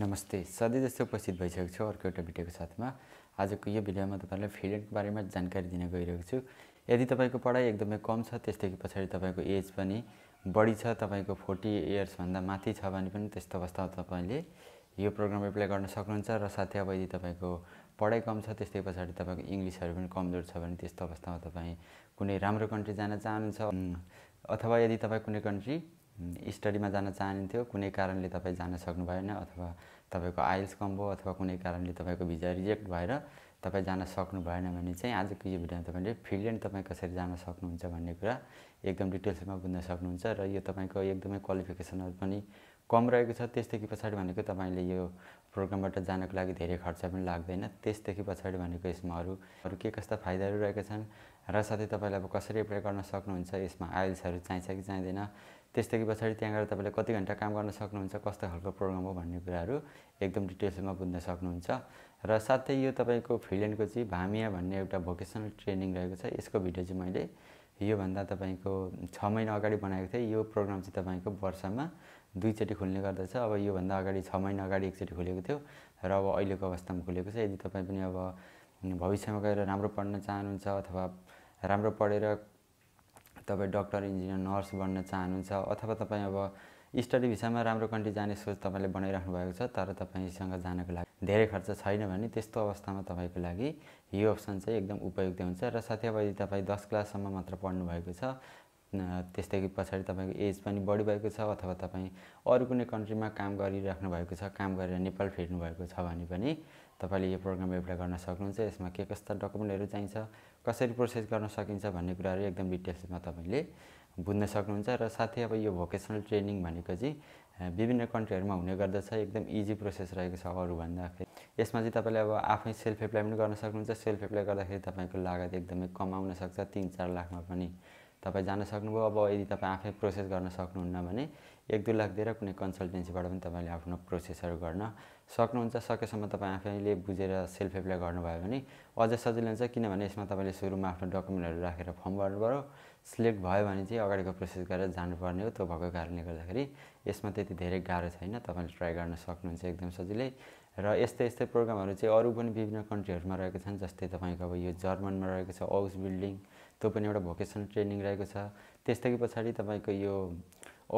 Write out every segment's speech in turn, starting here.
नमस्ते सधैँ जस्तो उपस्थित भइसकेको छु अर्को एउटा भिडियोको साथमा आजको यो भिडियोमा तपाईँलाई फिडेन्टको बारेमा जानकारी दिन गइरहेको छु यदि तपाईँको पढाइ एकदमै कम छ त्यसदेखि पछाडि तपाईँको एज पनि बढी छ तपाईँको फोर्टी इयर्सभन्दा माथि छ भने पनि त्यस्तो अवस्थामा तपाईँले यो प्रोग्राम एप्लाई गर्न सक्नुहुन्छ र साथै अब यदि तपाईँको पढाइ कम छ त्यस्तै पछाडि तपाईँको इङ्ग्लिसहरू पनि कमजोर छ भने त्यस्तो अवस्थामा तपाईँ कुनै राम्रो कन्ट्री जान चाहनुहुन्छ अथवा यदि तपाईँ कुनै कन्ट्री स्टडीमा जान चाहन्थ्यो कुनै कारणले तपाईँ जान सक्नु भएन अथवा तपाईँको आइल्स कम भयो अथवा कुनै कारणले तपाईँको भिजा रिजेक्ट भएर तपाईँ जान सक्नु भएन भने चाहिँ आजको यो भिडियोमा तपाईँले फिल्ड एन्ड तपाईँ कसरी जान सक्नुहुन्छ भन्ने कुरा एकदम डिटेल्समा बुझ्न सक्नुहुन्छ र यो तपाईँको एकदमै क्वालिफिकेसनहरू पनि कम रहेको छ त्यसदेखि पछाडि भनेको तपाईँले यो प्रोग्रामबाट जानको लागि धेरै खर्च पनि लाग्दैन त्यसदेखि पछाडि भनेको यसमा अरू अरू के कस्ता फाइदाहरू रहेका छन् र साथै तपाईँले अब कसरी एप्लाई गर्न सक्नुहुन्छ यसमा आइल्सहरू चाहिन्छ कि चाहिँदैन त्यसदेखि पछाडि त्यहाँ गएर तपाईँले कति घन्टा काम गर्न सक्नुहुन्छ कस्तो खालको प्रोग्राम हो भन्ने कुराहरू एकदम डिटेल्समा बुझ्न सक्नुहुन्छ र साथै यो तपाईँको फिल्डको चाहिँ भामिया भन्ने एउटा भोकेसनल ट्रेनिङ रहेको छ यसको भिडियो चाहिँ मैले योभन्दा तपाईँको छ महिना अगाडि बनाएको थिएँ यो प्रोग्राम चाहिँ तपाईँको वर्षमा दुईचोटि खुल्ने गर्दछ अब योभन्दा अगाडि छ महिना अगाडि एकचोटि खुलेको थियो र अब अहिलेको अवस्थामा खुलेको छ यदि तपाईँ पनि अब भविष्यमा गएर राम्रो पढ्न चाहनुहुन्छ अथवा राम्रो पढेर तपाईँ डक्टर इन्जिनियर नर्स बन्न चाहनुहुन्छ अथवा तपाईँ अब स्टडी भिसामा राम्रो कन्ट्री जाने सोच तपाईँले बनाइराख्नु भएको छ तर तपाईँसँग जानको लागि धेरै खर्च छैन भने त्यस्तो अवस्थामा तपाईँको लागि यो अप्सन चाहिँ एकदम उपयुक्त हुन्छ र साथै अब यदि तपाईँ दस क्लाससम्म मात्र पढ्नुभएको छ त्यस्तै कि पछाडि तपाईँको एज पनि बढी भएको छ अथवा तपाईँ अरू कुनै कन्ट्रीमा काम गरिराख्नु भएको छ काम गरेर नेपाल फिर्नु भएको छ भने पनि तपाईँले यो प्रोग्राम एप्लाई गर्न सक्नुहुन्छ यसमा के कस्ता डकुमेन्टहरू चाहिन्छ कसरी प्रोसेस गर्न सकिन्छ भन्ने कुराहरू एकदम डिटेल्समा तपाईँले बुझ्न सक्नुहुन्छ र साथै अब यो भोकेसनल ट्रेनिङ भनेको चाहिँ विभिन्न कन्ट्रीहरूमा हुने गर्दछ एकदम इजी प्रोसेस रहेको छ अरूभन्दा यसमा चाहिँ तपाईँले अब आफै सेल्फ एप्लाई पनि गर्न सक्नुहुन्छ सेल्फ एप्लाई गर्दाखेरि तपाईँको लागत एकदमै कम आउन सक्छ तिन चार लाखमा पनि तपाईँ जान सक्नुभयो अब यदि तपाईँ आफै प्रोसेस गर्न सक्नुहुन्न भने एक दुई लाख दिएर कुनै कन्सल्टेन्सीबाट पनि तपाईँले आफ्नो प्रोसेसहरू गर्न सक्नुहुन्छ सकेसम्म तपाईँ आफैले बुझेर सेल्फ एप्लाई गर्नुभयो भने अझ सजिलो हुन्छ किनभने यसमा तपाईँले सुरुमा आफ्नो डकुमेन्टहरू राखेर फर्म भर्नु पऱ्यो सिलेक्ट भयो भने चाहिँ अगाडिको प्रोसेस गरेर जानुपर्ने हो त्यो भएको कारणले गर्दाखेरि यसमा त्यति धेरै गाह्रो छैन तपाईँले ट्राई गर्न सक्नुहुन्छ एकदम सजिलै र यस्तै यस्तै प्रोग्रामहरू चाहिँ अरू पनि विभिन्न कन्ट्रीहरूमा रहेको छन् जस्तै तपाईँको अब यो जर्मनमा रहेको छ हाउस बिल्डिङ त्यो पनि एउटा भोकेसनल ट्रेनिङ रहेको छ त्यस्तै पछाडि तपाईँको यो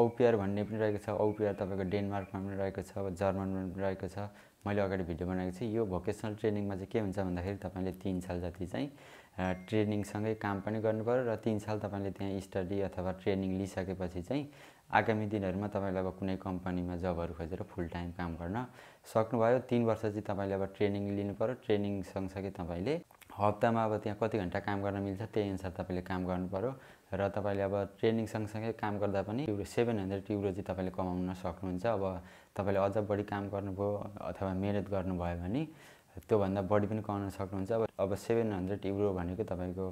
औपिआर भन्ने पनि रहेको छ औपिआर तपाईँको डेनमार्कमा पनि रहेको छ जर्मनमा पनि रहेको छ मैले अगाडि भिडियो बनाएको छु यो भोकेसनल ट्रेनिङमा चाहिँ के हुन्छ भन्दाखेरि तपाईँले तिन साल जति चाहिँ ट्रेनिङसँगै काम पनि गर्नुपऱ्यो र तिन साल तपाईँले त्यहाँ स्टडी अथवा ट्रेनिङ लिइसकेपछि चाहिँ आगामी दिनहरूमा तपाईँले अब कुनै कम्पनीमा जबहरू खोजेर फुल टाइम काम गर्न सक्नुभयो तिन वर्ष चाहिँ तपाईँले अब ट्रेनिङ लिनु पऱ्यो ट्रेनिङ सँगसँगै तपाईँले हप्तामा अब त्यहाँ कति घन्टा काम गर्न मिल्छ त्यही अनुसार तपाईँले काम गर्नुपऱ्यो र तपाईँले अब ट्रेनिङ सँगसँगै काम गर्दा पनि युरो सेभेन हन्ड्रेड युरो चाहिँ तपाईँले कमाउन सक्नुहुन्छ अब तपाईँले अझ बढी काम गर्नुभयो अथवा मिहिनेत गर्नुभयो भने त्योभन्दा बढी पनि कमाउन सक्नुहुन्छ अब अब सेभेन हन्ड्रेड युरो भनेको तपाईँको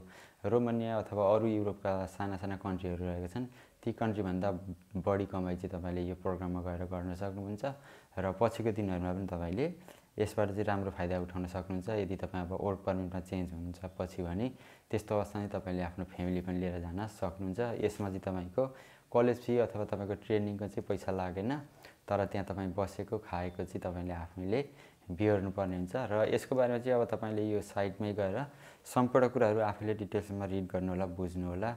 रोमानिया अथवा अरू युरोपका साना साना कन्ट्रीहरू रहेका छन् ती कन्ट्रीभन्दा बढी कमाइ चाहिँ तपाईँले यो प्रोग्राममा गएर गर्न सक्नुहुन्छ र पछिको दिनहरूमा पनि तपाईँले यसबाट चाहिँ राम्रो फाइदा उठाउन सक्नुहुन्छ यदि तपाईँ अब वर्क पर्मिटमा चेन्ज हुनुहुन्छ पछि भने त्यस्तो अवस्था अवस्थामा तपाईँले आफ्नो फ्यामिली पनि लिएर जान सक्नुहुन्छ यसमा चाहिँ तपाईँको कलेज फी अथवा तपाईँको ट्रेनिङको चाहिँ पैसा लागेन तर त्यहाँ तपाईँ बसेको खाएको चाहिँ तपाईँले आफैले बिहोर्नुपर्ने हुन्छ र यसको बारेमा चाहिँ अब तपाईँले यो साइटमै गएर सम्पूर्ण कुराहरू आफैले डिटेल्समा रिड गर्नुहोला बुझ्नुहोला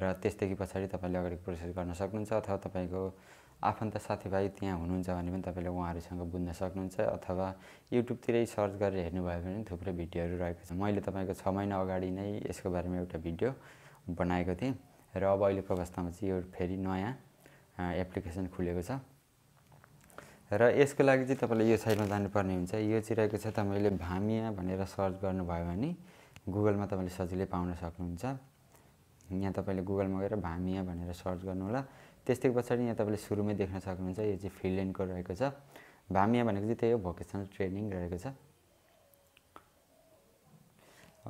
र त्यसदेखि पछाडि तपाईँले अगाडि प्रोसेस गर्न सक्नुहुन्छ अथवा तपाईँको आफन्त साथीभाइ त्यहाँ हुनुहुन्छ भने पनि तपाईँले उहाँहरूसँग बुझ्न सक्नुहुन्छ अथवा युट्युबतिरै सर्च गरेर हेर्नुभयो भने थुप्रै भिडियोहरू रहेको छ मैले तपाईँको छ महिना अगाडि नै यसको बारेमा एउटा भिडियो बनाएको थिएँ र अब अहिलेको अवस्थामा चाहिँ यो फेरि नयाँ एप्लिकेसन खुलेको छ र यसको लागि चाहिँ तपाईँले यो साइडमा जानुपर्ने हुन्छ यो चाहिँ रहेको छ तपाईँले भामिया भनेर सर्च गर्नुभयो भने गुगलमा तपाईँले सजिलै पाउन सक्नुहुन्छ यहाँ तपाईँले गुगलमा गएर भामिया भनेर सर्च गर्नु होला त्यस्तै पछाडि यहाँ तपाईँले सुरुमै देख्न सक्नुहुन्छ यो चाहिँ फिनल्यान्डको रहेको छ भामिया भनेको चाहिँ त्यही हो भोकेसनल ट्रेनिङ रहेको छ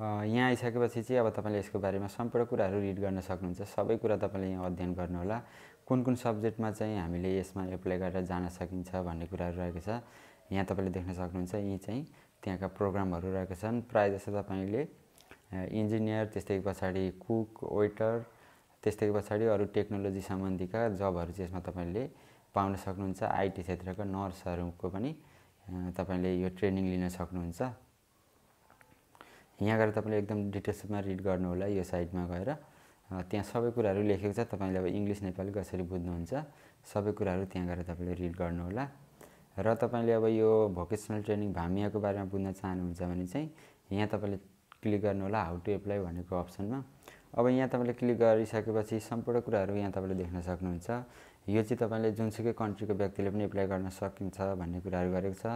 यहाँ आइसकेपछि चाहिँ अब तपाईँले यसको बारेमा सम्पूर्ण कुराहरू रिड गर्न सक्नुहुन्छ सबै कुरा तपाईँले यहाँ अध्ययन गर्नुहोला कुन कुन सब्जेक्टमा चाहिँ हामीले यसमा एप्लाई गरेर जान सकिन्छ भन्ने कुराहरू रहेको छ यहाँ तपाईँले देख्न सक्नुहुन्छ यी चाहिँ त्यहाँका प्रोग्रामहरू रहेका छन् प्रायः जस्तो तपाईँले इन्जिनियर त्यस्तै पछाडि कुक वेटर त्यस्तै पछाडि अरू टेक्नोलोजी सम्बन्धीका जबहरू चाहिँ यसमा तपाईँले पाउन सक्नुहुन्छ आइटी क्षेत्रका नर्सहरूको पनि तपाईँले यो ट्रेनिङ लिन सक्नुहुन्छ यहाँ गएर तपाईँले एकदम डिटेल्समा रिड गर्नुहोला यो साइटमा गएर त्यहाँ सबै कुराहरू लेखेको छ तपाईँले अब इङ्ग्लिस नेपाली कसरी बुझ्नुहुन्छ सबै कुराहरू त्यहाँ गएर तपाईँले रिड गर्नुहोला र तपाईँले अब यो भोकेसनल ट्रेनिङ भामियाको बारेमा बुझ्न चाहनुहुन्छ भने चाहिँ यहाँ तपाईँले क्लिक गर्नुहोला हाउ टु एप्लाई भनेको अप्सनमा अब यहाँ तपाईँले क्लिक गरिसकेपछि सम्पूर्ण कुराहरू यहाँ तपाईँले देख्न सक्नुहुन्छ यो चाहिँ तपाईँले जुनसुकै कन्ट्रीको व्यक्तिले पनि एप्लाई गर्न सकिन्छ भन्ने कुराहरू गरेको छ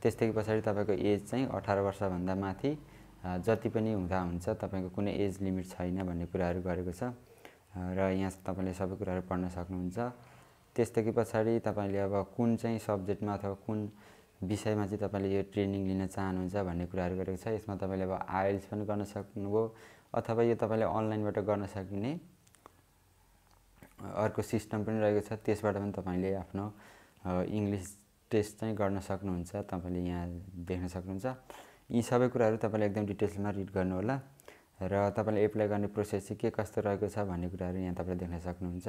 त्यसदेखि पछाडि तपाईँको एज चाहिँ अठार वर्षभन्दा माथि जति पनि हुँदा हुन्छ तपाईँको कुनै एज लिमिट छैन भन्ने कुराहरू गरेको छ र यहाँ तपाईँले सबै कुराहरू पढ्न सक्नुहुन्छ त्यसदेखि पछाडि तपाईँले अब कुन चाहिँ सब्जेक्टमा अथवा कुन विषयमा चाहिँ तपाईँले यो ट्रेनिङ लिन चाहनुहुन्छ भन्ने कुराहरू गरेको छ यसमा तपाईँले अब आइल्स पनि गर्न सक्नुभयो अथवा यो तपाईँले अनलाइनबाट गर्न सकिने अर्को सिस्टम पनि रहेको छ त्यसबाट पनि तपाईँले आफ्नो इङ्ग्लिस टेस्ट चाहिँ गर्न सक्नुहुन्छ तपाईँले यहाँ देख्न सक्नुहुन्छ यी सबै कुराहरू तपाईँले एकदम डिटेल्समा रिड गर्नुहोला र तपाईँले एप्लाई गर्ने प्रोसेस चाहिँ के कस्तो रहेको छ भन्ने कुराहरू यहाँ तपाईँले देख्न सक्नुहुन्छ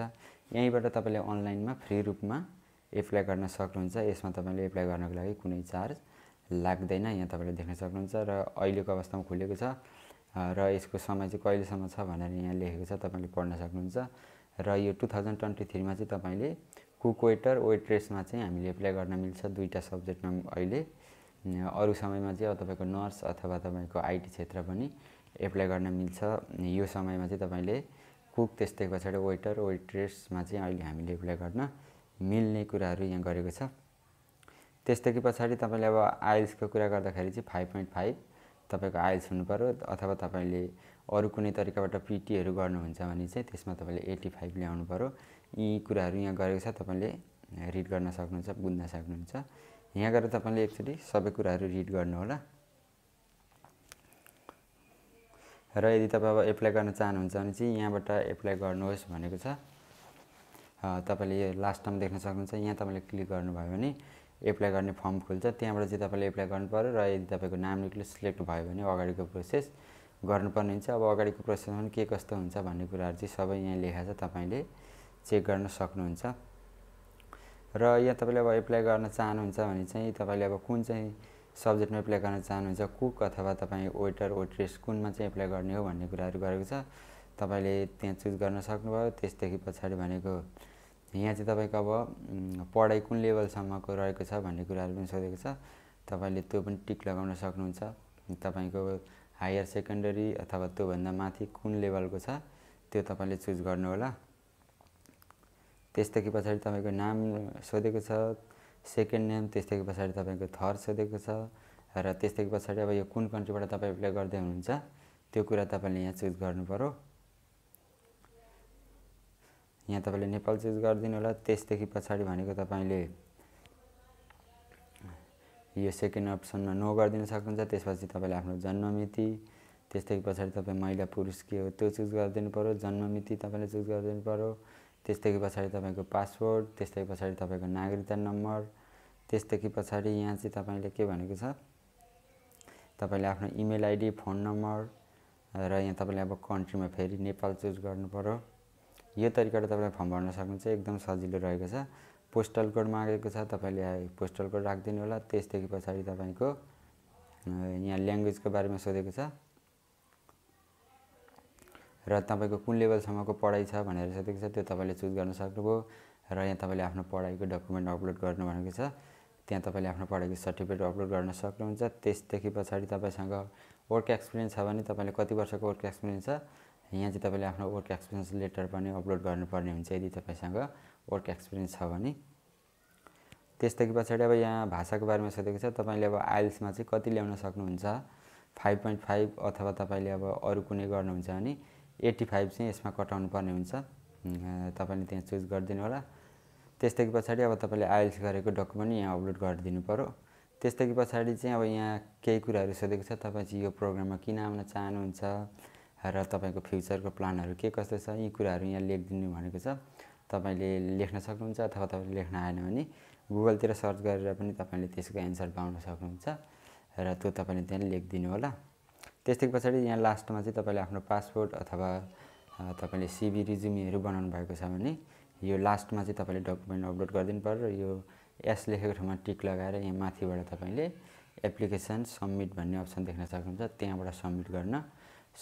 यहीँबाट तपाईँले अनलाइनमा फ्री रूपमा एप्लाई गर्न सक्नुहुन्छ यसमा तपाईँले एप्लाई गर्नको लागि कुनै चार्ज लाग्दैन यहाँ तपाईँले देख्न सक्नुहुन्छ र अहिलेको अवस्थामा खुलेको छ र यसको समय चाहिँ कहिलेसम्म छ भनेर यहाँ लेखेको छ तपाईँले पढ्न सक्नुहुन्छ र यो टु थाउजन्ड ट्वेन्टी थ्रीमा चाहिँ तपाईँले कुक वेटर वेट्रेसमा चाहिँ हामीले एप्लाई गर्न मिल्छ दुईवटा सब्जेक्टमा अहिले अरू समयमा चाहिँ अब तपाईँको नर्स अथवा तपाईँको आइटी क्षेत्र पनि एप्लाई गर्न मिल्छ यो समयमा चाहिँ तपाईँले कुक त्यस्तै पछाडि वेटर वेट्रेसमा चाहिँ अहिले हामीले एप्लाई गर्न मिल्ने कुराहरू यहाँ गरेको छ त्यस्तै पछाडि तपाईँले अब आइल्सको कुरा गर्दाखेरि चाहिँ फाइभ पोइन्ट फाइभ तपाईँको आइल्स हुनुपऱ्यो अथवा तपाईँले अरू कुनै तरिकाबाट पिटीहरू गर्नुहुन्छ भने चाहिँ त्यसमा तपाईँले एट्टी फाइभ ल्याउनु पऱ्यो यी कुराहरू यहाँ गरेको छ तपाईँले रिड गर्न सक्नुहुन्छ बुझ्न सक्नुहुन्छ यहाँ गएर तपाईँले एकचोटि सबै कुराहरू रिड गर्नुहोला र यदि तपाईँ अब एप्लाई गर्न चाहनुहुन्छ भने चाहिँ यहाँबाट एप्लाई गर्नुहोस् भनेको छ तपाईँले यो टाइम देख्न सक्नुहुन्छ यहाँ तपाईँले क्लिक गर्नुभयो भने एप्लाई गर्ने फर्म खुल्छ त्यहाँबाट चाहिँ तपाईँले एप्लाई गर्नु पऱ्यो र यदि तपाईँको नाम निक्लो सिलेक्ट भयो भने अगाडिको प्रोसेस गर्नुपर्ने हुन्छ अब अगाडिको प्रोसेसमा के कस्तो हुन्छ भन्ने कुराहरू चाहिँ सबै यहाँ लेखा छ तपाईँले चेक गर्न सक्नुहुन्छ र यहाँ तपाईँले अब एप्लाई गर्न चाहनुहुन्छ भने चाहिँ तपाईँले अब कुन चाहिँ सब्जेक्टमा एप्लाई गर्न चाहनुहुन्छ कुक अथवा तपाईँ वेटर वेट्रेस कुनमा चाहिँ एप्लाई गर्ने हो भन्ने कुराहरू गरेको छ तपाईँले त्यहाँ चुज गर्न सक्नुभयो त्यसदेखि पछाडि भनेको यहाँ चाहिँ तपाईँको अब पढाइ कुन लेभलसम्मको रहेको छ भन्ने कुराहरू पनि सोधेको छ तपाईँले त्यो पनि टिक लगाउन सक्नुहुन्छ तपाईँको हायर सेकेन्डरी अथवा त्योभन्दा माथि कुन लेभलको छ त्यो तपाईँले चुज गर्नुहोला त्यसदेखि पछाडि तपाईँको नाम सोधेको छ सेकेन्ड नेम त्यसदेखि पछाडि तपाईँको थर सोधेको छ र त्यसदेखि पछाडि अब यो कुन कन्ट्रीबाट तपाईँ एप्लाई गर्दै हुनुहुन्छ त्यो कुरा तपाईँले यहाँ चुज गर्नुपऱ्यो यहाँ तपाईँले नेपाल चुज गरिदिनु होला त्यसदेखि पछाडि भनेको तपाईँले यो सेकेन्ड अप्सनमा नो गरिदिनु सक्नुहुन्छ त्यसपछि तपाईँले आफ्नो जन्ममिति त्यसदेखि पछाडि तपाईँ महिला पुरुष के हो त्यो चुज गरिदिनु पऱ्यो जन्ममिति तपाईँले चुज गरिदिनु पऱ्यो त्यसदेखि पछाडि तपाईँको पासवर्ड त्यसदेखि पछाडि तपाईँको नागरिकता नम्बर त्यसदेखि पछाडि यहाँ चाहिँ तपाईँले के भनेको छ तपाईँले आफ्नो इमेल आइडी फोन नम्बर र यहाँ तपाईँले अब कन्ट्रीमा फेरि नेपाल चुज गर्नुपऱ्यो यो तरिकाले तपाईँले फर्म भर्न सक्नु चाहिँ एकदम सजिलो रहेको छ पोस्टल कोड मागेको छ तपाईँले पोस्टल कोड राखिदिनु होला त्यसदेखि पछाडि तपाईँको यहाँ ल्याङ्ग्वेजको बारेमा सोधेको छ र तपाईँको कुन लेभलसम्मको पढाइ छ भनेर सोधेको छ त्यो तपाईँले चुज गर्न सक्नुभयो र यहाँ तपाईँले आफ्नो पढाइको डकुमेन्ट अपलोड गर्नु भनेको छ त्यहाँ तपाईँले आफ्नो पढाइको सर्टिफिकेट अपलोड गर्न सक्नुहुन्छ त्यसदेखि पछाडि तपाईँसँग वर्क एक्सपिरियन्स छ भने तपाईँले कति वर्षको वर्क एक्सपिरियन्स छ यहाँ चाहिँ तपाईँले आफ्नो वर्क एक्सपिरियन्स लेटर पनि अपलोड गर्नुपर्ने हुन्छ यदि तपाईँसँग वर्क एक्सपिरियन्स छ भने त्यसदेखि पछाडि अब यहाँ भाषाको बारेमा सोधेको छ तपाईँले अब आइल्समा चाहिँ कति ल्याउन सक्नुहुन्छ फाइभ पोइन्ट फाइभ अथवा तपाईँले अब अरू कुनै गर्नुहुन्छ भने एट्टी फाइभ चाहिँ यसमा कटाउनु पर्ने हुन्छ तपाईँले त्यहाँ चुज गरिदिनु होला त्यस्तै पछाडि अब तपाईँले आइल्स गरेको डकुमेन्ट यहाँ अपलोड गरिदिनु पऱ्यो त्यस्तै पछाडि चाहिँ अब यहाँ केही कुराहरू सोधेको छ तपाईँ चाहिँ यो प्रोग्राममा किन आउन चाहनुहुन्छ र तपाईँको फ्युचरको प्लानहरू के कस्तो छ यी कुराहरू यहाँ लेखिदिनु भनेको छ तपाईँले लेख्न सक्नुहुन्छ अथवा तपाईँले लेख्न आएन भने गुगलतिर सर्च गरेर पनि तपाईँले त्यसको एन्सर पाउन सक्नुहुन्छ र त्यो तपाईँले त्यहाँ लेखिदिनु होला त्यस्तै पछाडि यहाँ लास्टमा चाहिँ तपाईँले आफ्नो पासपोर्ट अथवा तपाईँले सिबी रिज्युमीहरू बनाउनु भएको छ भने यो लास्टमा चाहिँ तपाईँले डकुमेन्ट अपलोड गरिदिनु पऱ्यो र यो एस लेखेको ठाउँमा टिक लगाएर यहाँ माथिबाट तपाईँले एप्लिकेसन सब्मिट भन्ने अप्सन देख्न सक्नुहुन्छ त्यहाँबाट सब्मिट गर्न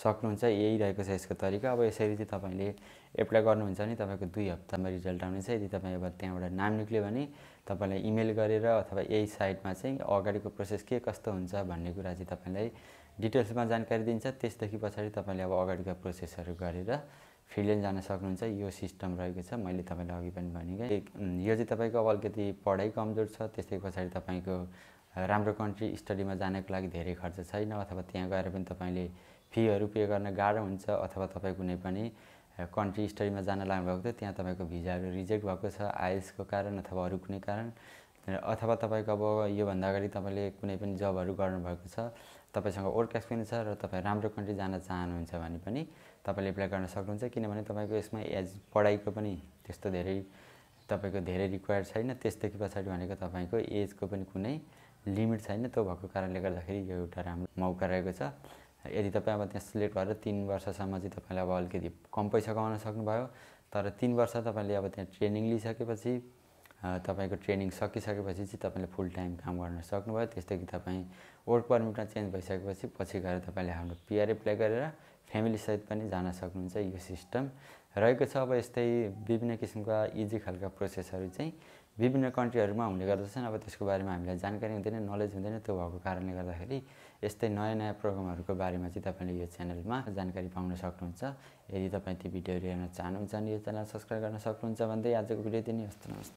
सक्नुहुन्छ यही रहेको छ यसको तरिका अब यसरी चाहिँ तपाईँले एप्लाई गर्नुहुन्छ भने तपाईँको दुई हप्तामा रिजल्ट आउनेछ यदि तपाईँ अब त्यहाँबाट नाम निक्ल्यो भने तपाईँलाई इमेल गरेर अथवा यही साइटमा चाहिँ अगाडिको प्रोसेस के कस्तो हुन्छ भन्ने कुरा चाहिँ तपाईँलाई डिटेल्समा जानकारी दिन्छ त्यसदेखि पछाडि तपाईँले अब अगाडिका प्रोसेसहरू गरेर फिल्ड जान सक्नुहुन्छ यो सिस्टम रहेको छ मैले तपाईँलाई अघि पनि भनेको यो चाहिँ तपाईँको अब अलिकति पढाइ कमजोर छ त्यस्तै पछाडि तपाईँको राम्रो कन्ट्री स्टडीमा जानको लागि धेरै खर्च छैन अथवा त्यहाँ गएर पनि तपाईँले फीहरू पे गर्न गाह्रो हुन्छ अथवा तपाईँ कुनै पनि कन्ट्री स्टडीमा जान लाग्नुभएको थियो त्यहाँ तपाईँको भिजाहरू रिजेक्ट भएको छ आइएसको कारण अथवा अरू कुनै कारण अथवा तपाईँको अब योभन्दा अगाडि तपाईँले कुनै पनि जबहरू गर्नुभएको छ तपाईँसँग वर्क एक्सपिरियन्स छ र तपाईँ राम्रो कन्ट्री जान चाहनुहुन्छ भने पनि तपाईँले एप्लाई गर्न सक्नुहुन्छ किनभने तपाईँको यसमा एज पढाइको पनि त्यस्तो धेरै तपाईँको धेरै रिक्वायर छैन त्यसदेखि पछाडि भनेको तपाईँको एजको पनि कुनै लिमिट छैन त्यो भएको कारणले गर्दाखेरि यो एउटा राम्रो मौका रहेको छ यदि तपाईँ अब त्यहाँ सिलेक्ट भएर तिन वर्षसम्म चाहिँ तपाईँले अब अलिकति कम पैसा कमाउन सक्नुभयो तर तिन वर्ष तपाईँले अब त्यहाँ ट्रेनिङ लिइसकेपछि तपाईँको ट्रेनिङ सकिसकेपछि चाहिँ तपाईँले फुल टाइम काम गर्न सक्नुभयो त्यस्तै कि तपाईँ वर्क पर्मिटमा चेन्ज भइसकेपछि पछि गएर तपाईँले हाम्रो पिआर एप्लाई गरेर फ्यामिलीसहित पनि जान सक्नुहुन्छ यो सिस्टम रहेको छ अब यस्तै विभिन्न किसिमका इजी खालका प्रोसेसहरू चाहिँ विभिन्न कन्ट्रीहरूमा हुने गर्दछन् अब त्यसको बारेमा हामीलाई जानकारी हुँदैन नलेज हुँदैन त्यो भएको कारणले गर्दाखेरि यस्तै नयाँ नयाँ प्रोग्रामहरूको बारेमा चाहिँ तपाईँले यो च्यानलमा जानकारी पाउन सक्नुहुन्छ यदि तपाईँ त्यो भिडियोहरू हेर्न चाहनुहुन्छ भने यो च्यानल सब्सक्राइब गर्न सक्नुहुन्छ भन्दै आजको भिडियो दिने हस्त नमस्ते